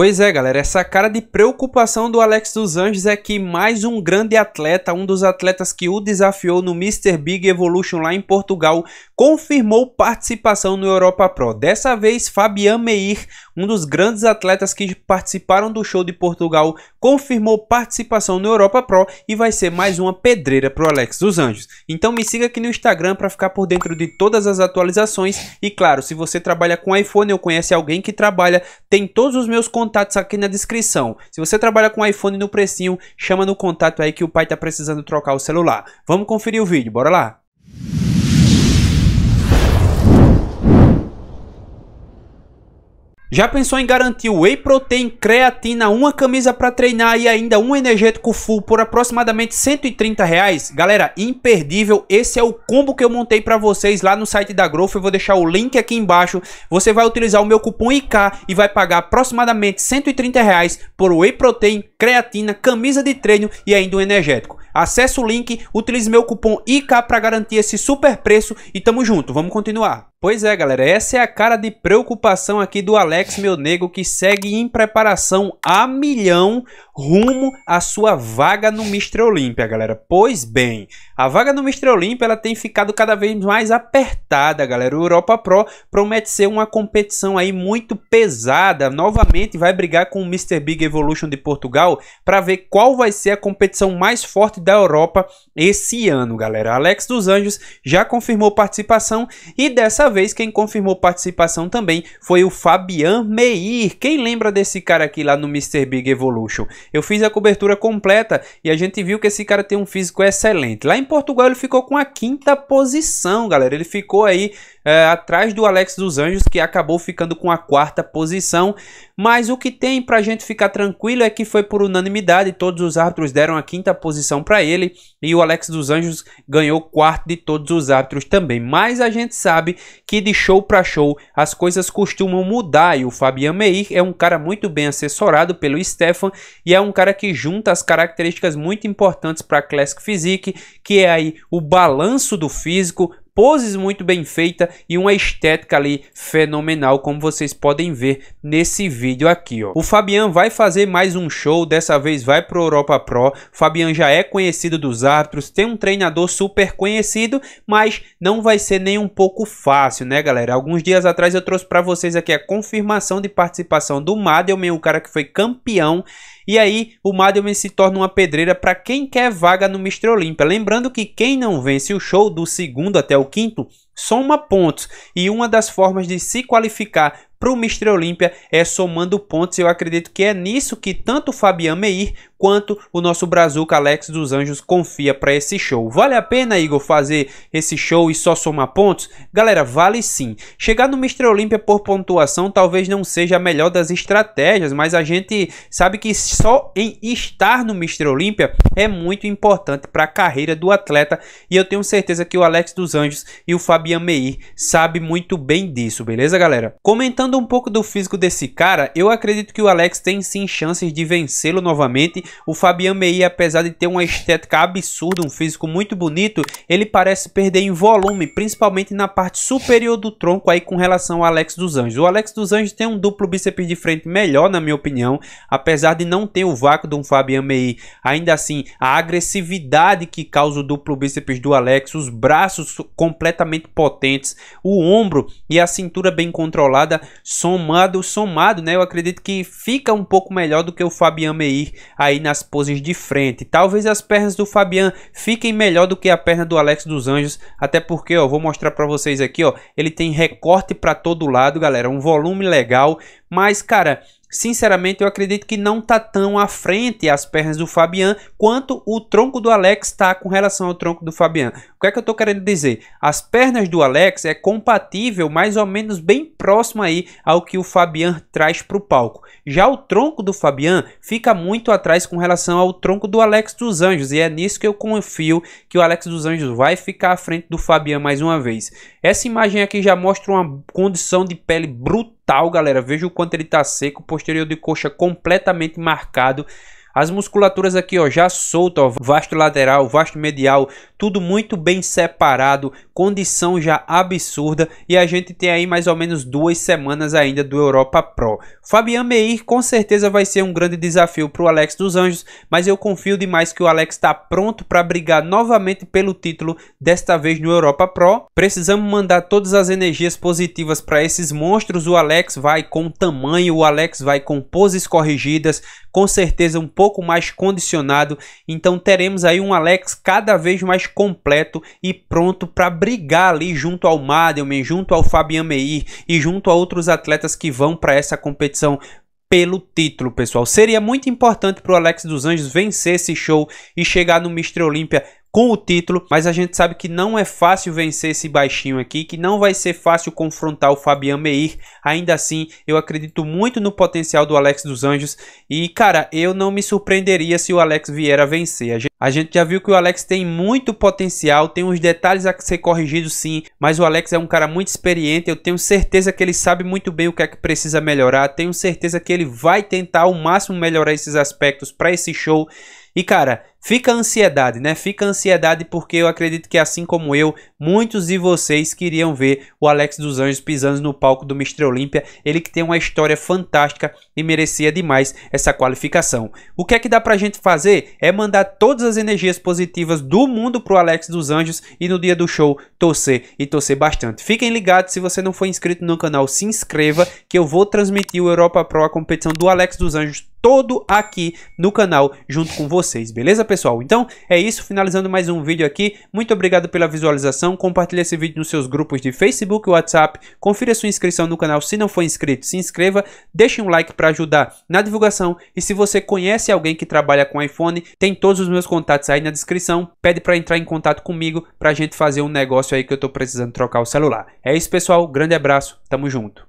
Pois é, galera, essa cara de preocupação do Alex dos Anjos é que mais um grande atleta, um dos atletas que o desafiou no Mr. Big Evolution lá em Portugal, confirmou participação no Europa Pro. Dessa vez, Fabian Meir, um dos grandes atletas que participaram do show de Portugal, confirmou participação no Europa Pro e vai ser mais uma pedreira pro Alex dos Anjos. Então me siga aqui no Instagram para ficar por dentro de todas as atualizações e claro, se você trabalha com iPhone ou conhece alguém que trabalha, tem todos os meus contatos contatos aqui na descrição. Se você trabalha com iPhone no precinho, chama no contato aí que o pai tá precisando trocar o celular. Vamos conferir o vídeo, bora lá? Já pensou em garantir whey protein, creatina, uma camisa para treinar e ainda um energético full por aproximadamente 130 reais? Galera, imperdível, esse é o combo que eu montei para vocês lá no site da Growth, eu vou deixar o link aqui embaixo. Você vai utilizar o meu cupom IK e vai pagar aproximadamente 130 reais por whey protein, creatina, camisa de treino e ainda um energético. Acesse o link, utilize meu cupom IK para garantir esse super preço e tamo junto, vamos continuar. Pois é, galera, essa é a cara de preocupação aqui do Alex, meu nego, que segue em preparação a milhão rumo à sua vaga no Mister Olímpia, galera. Pois bem, a vaga no Mister Olímpia ela tem ficado cada vez mais apertada, galera. O Europa Pro promete ser uma competição aí muito pesada. Novamente vai brigar com o Mr. Big Evolution de Portugal para ver qual vai ser a competição mais forte da Europa esse ano, galera. Alex dos Anjos já confirmou participação e dessa vez, quem confirmou participação também foi o Fabian Meir. Quem lembra desse cara aqui lá no Mr. Big Evolution? Eu fiz a cobertura completa e a gente viu que esse cara tem um físico excelente. Lá em Portugal, ele ficou com a quinta posição, galera. Ele ficou aí é, atrás do Alex dos Anjos, que acabou ficando com a quarta posição. Mas o que tem para a gente ficar tranquilo é que foi por unanimidade, todos os árbitros deram a quinta posição para ele e o Alex dos Anjos ganhou quarto de todos os árbitros também. Mas a gente sabe que de show para show as coisas costumam mudar e o Fabian Meir é um cara muito bem assessorado pelo Stefan e é um cara que junta as características muito importantes para a Classic Physique, que é aí o balanço do físico, poses muito bem feita e uma estética ali fenomenal, como vocês podem ver nesse vídeo aqui, ó. O Fabian vai fazer mais um show, dessa vez vai para o Europa Pro. O Fabian já é conhecido dos árbitros, tem um treinador super conhecido, mas não vai ser nem um pouco fácil, né, galera? Alguns dias atrás eu trouxe para vocês aqui a confirmação de participação do Madelman, o cara que foi campeão e aí o Madelman se torna uma pedreira para quem quer vaga no Mr. Olímpia. Lembrando que quem não vence o show do segundo até o quinto soma pontos e uma das formas de se qualificar para o Mister Olímpia é somando pontos. Eu acredito que é nisso que tanto o Fabian Meir quanto o nosso Brazuca Alex dos Anjos confia para esse show. Vale a pena, Igor, fazer esse show e só somar pontos? Galera, vale sim. Chegar no Mister Olímpia por pontuação talvez não seja a melhor das estratégias, mas a gente sabe que só em estar no Mister Olímpia é muito importante para a carreira do atleta e eu tenho certeza que o Alex dos Anjos e o Fabian Meir sabe muito bem disso, beleza, galera? Comentando Falando um pouco do físico desse cara, eu acredito que o Alex tem sim chances de vencê-lo novamente. O Fabian Meir, apesar de ter uma estética absurda, um físico muito bonito, ele parece perder em volume, principalmente na parte superior do tronco aí com relação ao Alex dos Anjos. O Alex dos Anjos tem um duplo bíceps de frente melhor, na minha opinião, apesar de não ter o vácuo de um Fabian Meir. Ainda assim, a agressividade que causa o duplo bíceps do Alex, os braços completamente potentes, o ombro e a cintura bem controlada somado, somado, né? Eu acredito que fica um pouco melhor do que o Fabian Meir aí nas poses de frente. Talvez as pernas do Fabian fiquem melhor do que a perna do Alex dos Anjos, até porque, ó, vou mostrar para vocês aqui, ó, ele tem recorte para todo lado, galera, um volume legal, mas cara, sinceramente, eu acredito que não está tão à frente as pernas do Fabian quanto o tronco do Alex está com relação ao tronco do Fabian. O que é que eu estou querendo dizer? As pernas do Alex é compatível, mais ou menos bem próximo aí ao que o Fabian traz para o palco. Já o tronco do Fabian fica muito atrás com relação ao tronco do Alex dos Anjos e é nisso que eu confio que o Alex dos Anjos vai ficar à frente do Fabian mais uma vez. Essa imagem aqui já mostra uma condição de pele brutal tal, galera. Veja o quanto ele tá seco, posterior de coxa completamente marcado. As musculaturas aqui, ó, já solta, ó, vasto lateral, vasto medial, tudo muito bem separado, condição já absurda e a gente tem aí mais ou menos duas semanas ainda do Europa Pro. Fabian Meir com certeza vai ser um grande desafio para o Alex dos Anjos, mas eu confio demais que o Alex está pronto para brigar novamente pelo título, desta vez no Europa Pro. Precisamos mandar todas as energias positivas para esses monstros, o Alex vai com tamanho, o Alex vai com poses corrigidas, com certeza um pouco mais condicionado, então teremos aí um Alex cada vez mais completo e pronto para brigar ali junto ao Madelman, junto ao Fabian Meir e junto a outros atletas que vão para essa competição pelo título, pessoal. Seria muito importante para o Alex dos Anjos vencer esse show e chegar no Mister Olímpia com o título, mas a gente sabe que não é fácil vencer esse baixinho aqui, que não vai ser fácil confrontar o Fabian Meir. Ainda assim, eu acredito muito no potencial do Alex dos Anjos e, cara, eu não me surpreenderia se o Alex vier a vencer. A gente, a gente já viu que o Alex tem muito potencial, tem uns detalhes a ser corrigidos sim, mas o Alex é um cara muito experiente, eu tenho certeza que ele sabe muito bem o que é que precisa melhorar, tenho certeza que ele vai tentar ao máximo melhorar esses aspectos para esse show e cara, fica a ansiedade, né? Fica a ansiedade porque eu acredito que assim como eu, muitos de vocês queriam ver o Alex dos Anjos pisando no palco do Mr. Olímpia, ele que tem uma história fantástica e merecia demais essa qualificação. O que é que dá pra gente fazer? É mandar todas as energias positivas do mundo pro Alex dos Anjos e no dia do show torcer e torcer bastante. Fiquem ligados, se você não for inscrito no canal, se inscreva que eu vou transmitir o Europa Pro, a competição do Alex dos Anjos todo aqui no canal junto com vocês, beleza pessoal? Então é isso, finalizando mais um vídeo aqui, muito obrigado pela visualização, compartilhe esse vídeo nos seus grupos de Facebook e WhatsApp, confira sua inscrição no canal se não for inscrito, se inscreva, deixe um like para ajudar na divulgação e se você conhece alguém que trabalha com iPhone, tem todos os meus contatos aí na descrição, pede para entrar em contato comigo para a gente fazer um negócio aí que eu estou precisando trocar o celular. É isso pessoal, grande abraço, tamo junto.